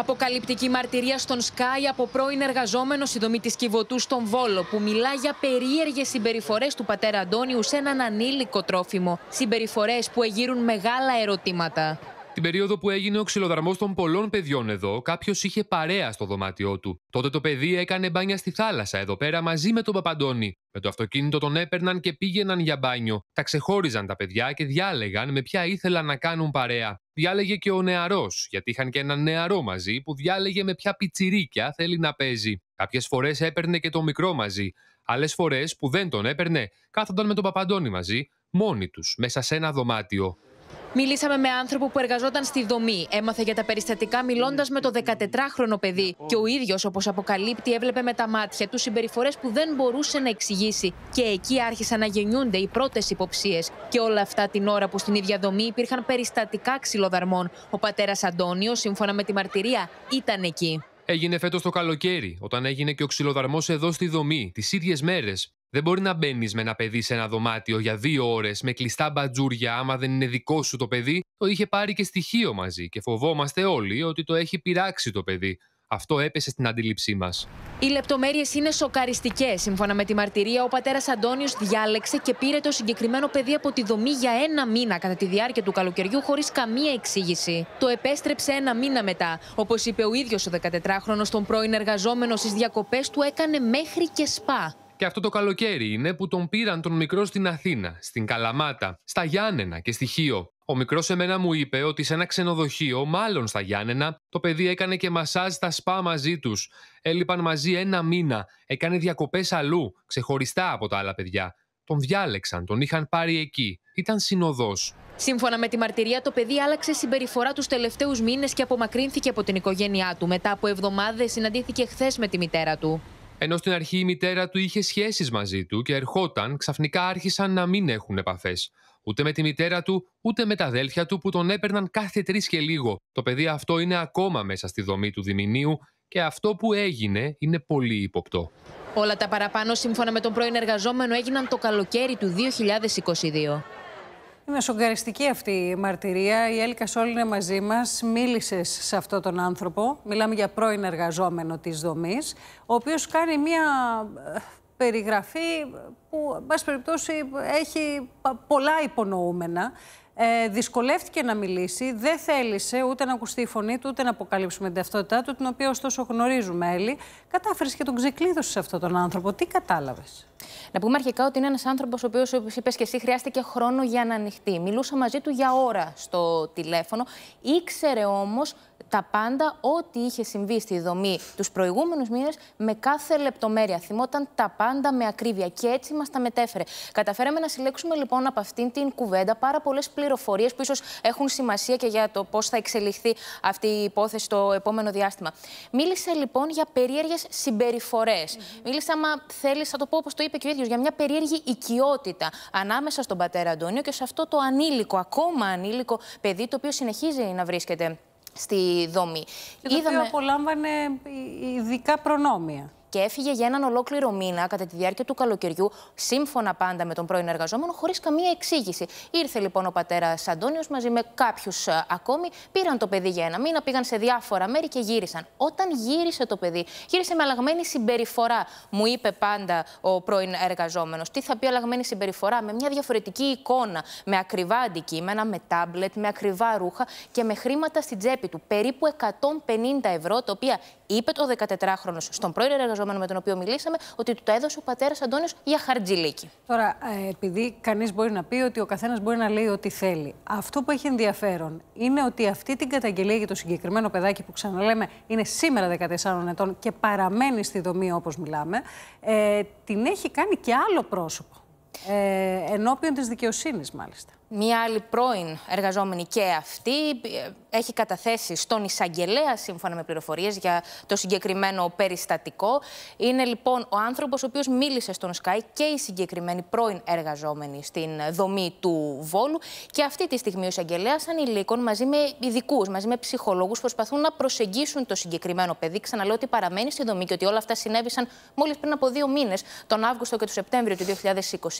Αποκαλυπτική μαρτυρία στον Σκάι από πρώην εργαζόμενο συνδομή της Κιβωτού στον Βόλο, που μιλά για περίεργες συμπεριφορές του πατέρα Αντώνιου σε έναν ανήλικο τρόφιμο. Συμπεριφορές που εγείρουν μεγάλα ερωτήματα. Την περίοδο που έγινε ο ξυλοδαρμός των πολλών παιδιών εδώ, κάποιος είχε παρέα στο δωμάτιό του. Τότε το παιδί έκανε μπάνια στη θάλασσα εδώ πέρα μαζί με τον Παπαντώνη. Με το αυτοκίνητο τον έπαιρναν και πήγαιναν για μπάνιο. Τα ξεχώριζαν τα παιδιά και διάλεγαν με ποια ήθελαν να κάνουν παρέα διάλεγε και ο νεαρός, γιατί είχαν και ένα νεαρό μαζί που διάλεγε με ποια πιτσιρίκια θέλει να παίζει. Κάποιες φορές έπαιρνε και το μικρό μαζί. Άλλες φορές που δεν τον έπαιρνε, κάθονταν με τον Παπαντώνη μαζί, μόνοι τους, μέσα σε ένα δωμάτιο. Μιλήσαμε με άνθρωπο που εργαζόταν στη δομή. Έμαθε για τα περιστατικά μιλώντας με το 14χρονο παιδί. Και ο ίδιος, όπως αποκαλύπτει, έβλεπε με τα μάτια του συμπεριφορές που δεν μπορούσε να εξηγήσει. Και εκεί άρχισαν να γεννιούνται οι πρώτες υποψίες. Και όλα αυτά την ώρα που στην ίδια δομή υπήρχαν περιστατικά ξυλοδαρμών. Ο πατέρας Αντώνιος, σύμφωνα με τη μαρτυρία, ήταν εκεί. Έγινε φέτος το καλοκαίρι, όταν έγινε και ο ξυλοδαρμός εδώ στη δομή, τις ίδιες μέρες. Δεν μπορεί να μπαίνεις με ένα παιδί σε ένα δωμάτιο για δύο ώρες με κλειστά μπατζούρια, άμα δεν είναι δικό σου το παιδί. Το είχε πάρει και στοιχείο μαζί και φοβόμαστε όλοι ότι το έχει πειράξει το παιδί. Αυτό έπεσε στην αντίληψή μας. Οι λεπτομέρειες είναι σοκαριστικές. Σύμφωνα με τη μαρτυρία, ο πατέρας Αντώνιος διάλεξε και πήρε το συγκεκριμένο παιδί από τη δομή για ένα μήνα κατά τη διάρκεια του καλοκαιριού, χωρίς καμία εξήγηση. Το επέστρεψε ένα μήνα μετά. Όπως είπε ο ίδιος ο 14χρονο, τον πρώην εργαζόμενο στις διακοπές του έκανε μέχρι και σπα. Και αυτό το καλοκαίρι είναι που τον πήραν τον μικρό στην Αθήνα, στην Καλαμάτα, στα Γιάννενα και στη Χίο. Ο μικρός εμένα μου είπε ότι σε ένα ξενοδοχείο, μάλλον στα Γιάννενα, το παιδί έκανε και μασάζ στα σπα μαζί τους. Έλειπαν μαζί ένα μήνα, έκανε διακοπές αλλού, ξεχωριστά από τα άλλα παιδιά. Τον διάλεξαν, τον είχαν πάρει εκεί. Ήταν συνοδός. Σύμφωνα με τη μαρτυρία, το παιδί άλλαξε συμπεριφορά τους τελευταίους μήνες και απομακρύνθηκε από την οικογένειά του. Μετά από εβδομάδες συναντήθηκε χθες με τη μητέρα του. Ενώ στην αρχή η μητέρα του είχε σχέσεις μαζί του και ερχόταν, ξαφνικά άρχισαν να μην έχουν επαφές. Ούτε με τη μητέρα του, ούτε με τα αδέλφια του που τον έπαιρναν κάθε τρεις και λίγο. Το παιδί αυτό είναι ακόμα μέσα στη δομή του Δημηνίου και αυτό που έγινε είναι πολύ υποπτό. Όλα τα παραπάνω, σύμφωνα με τον πρώην εργαζόμενο, έγιναν το καλοκαίρι του 2022. Είναι σογκαριστική αυτή η μαρτυρία. Η Έλικα Σόλ είναι μαζί μας. Μίλησες σε αυτόν τον άνθρωπο. Μιλάμε για πρώην εργαζόμενο της δομής, ο οποίος κάνει μια ε, περιγραφή που, εν πάση περιπτώσει, έχει πολλά υπονοούμενα. Ε, δυσκολεύτηκε να μιλήσει, δεν θέλησε ούτε να ακουστεί η φωνή του, ούτε να αποκαλύψουμε την ταυτότητά του, την οποία ωστόσο γνωρίζουμε, Έλλη. Κατάφερες και τον ξεκλείδωσες σε αυτόν τον άνθρωπο. Τι κατάλαβες. Να πούμε αρχικά ότι είναι ένας άνθρωπος ο οποίος, όπως είπες και εσύ, χρειάστηκε χρόνο για να ανοιχτεί. Μιλούσα μαζί του για ώρα στο τηλέφωνο. Ήξερε όμως τα πάντα, ό,τι είχε συμβεί στη δομή τους προηγούμενους μήνες με κάθε λεπτομέρεια. Θυμόταν τα πάντα με ακρίβεια. Και έτσι μας τα μετέφερε. Καταφέραμε να συλλέξουμε λοιπόν από αυτήν την κουβέντα πάρα πολλές πληροφορίες που ίσως έχουν σημασία και για το πώς θα εξελιχθεί αυτή η υπόθεση το επόμενο διάστημα. Μίλησε λοιπόν για περίεργες συμπεριφορές. Mm-hmm. Μίλησε, άμα θέλεις, θα το πω όπως το είπε και ο ίδιος, για μια περίεργη οικειότητα ανάμεσα στον πατέρα Αντώνιο και σε αυτό το ανήλικο, ακόμα ανήλικο παιδί, το οποίο συνεχίζει να βρίσκεται στη δομή. Και το Είδαμε... οποίο απολάμβανε ειδικά προνόμια και έφυγε για έναν ολόκληρο μήνα κατά τη διάρκεια του καλοκαιριού, σύμφωνα πάντα με τον πρώην εργαζόμενο, χωρίς καμία εξήγηση. Ήρθε λοιπόν ο πατέρας Αντώνιος μαζί με κάποιους ε, ακόμη, πήραν το παιδί για ένα μήνα, πήγαν σε διάφορα μέρη και γύρισαν. Όταν γύρισε το παιδί, γύρισε με αλλαγμένη συμπεριφορά, μου είπε πάντα ο πρώην εργαζόμενος. Τι θα πει αλλαγμένη συμπεριφορά, με μια διαφορετική εικόνα, με ακριβά αντικείμενα, με τάμπλετ, με ακριβά ρούχα και με χρήματα στην τσέπη του. Περίπου 150 ευρώ, τα οποία είπε το 14χρονο στον πρώην εργαζόμενο με τον οποίο μιλήσαμε ότι του τα έδωσε ο πατέρας Αντώνη για χαρτζηλίκι. Τώρα, ε, επειδή κανείς μπορεί να πει ότι ο καθένας μπορεί να λέει ό,τι θέλει, αυτό που έχει ενδιαφέρον είναι ότι αυτή την καταγγελία για το συγκεκριμένο παιδάκι που ξαναλέμε είναι σήμερα 14 ετών και παραμένει στη δομή όπως μιλάμε, ε, την έχει κάνει και άλλο πρόσωπο. Ε, ενώπιον της δικαιοσύνης μάλιστα. Μία άλλη πρώην εργαζόμενη και αυτή ε, έχει καταθέσει στον εισαγγελέα σύμφωνα με πληροφορίες για το συγκεκριμένο περιστατικό. Είναι λοιπόν ο άνθρωπος ο οποίος μίλησε στον ΣΚΑΙ και η συγκεκριμένη πρώην εργαζόμενη στην δομή του Βόλου και αυτή τη στιγμή ο εισαγγελέας ανηλίκων μαζί με ειδικούς, μαζί με ψυχολόγους προσπαθούν να προσεγγίσουν το συγκεκριμένο παιδί. Ξαναλέω ότι παραμένει στη δομή και ότι όλα αυτά συνέβησαν μόλις πριν από δύο μήνες, τον Αύγουστο και τον Σεπτέμβριο του 2020.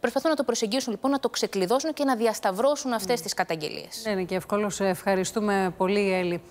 Προσπαθούν να το προσεγγίσουν λοιπόν, να το ξεκλειδώσουν και να διασταυρώσουν αυτές ναι. τις τι καταγγελίες. Ναι, ναι, και ευκόλω. Ε, ευχαριστούμε πολύ, Έλλη.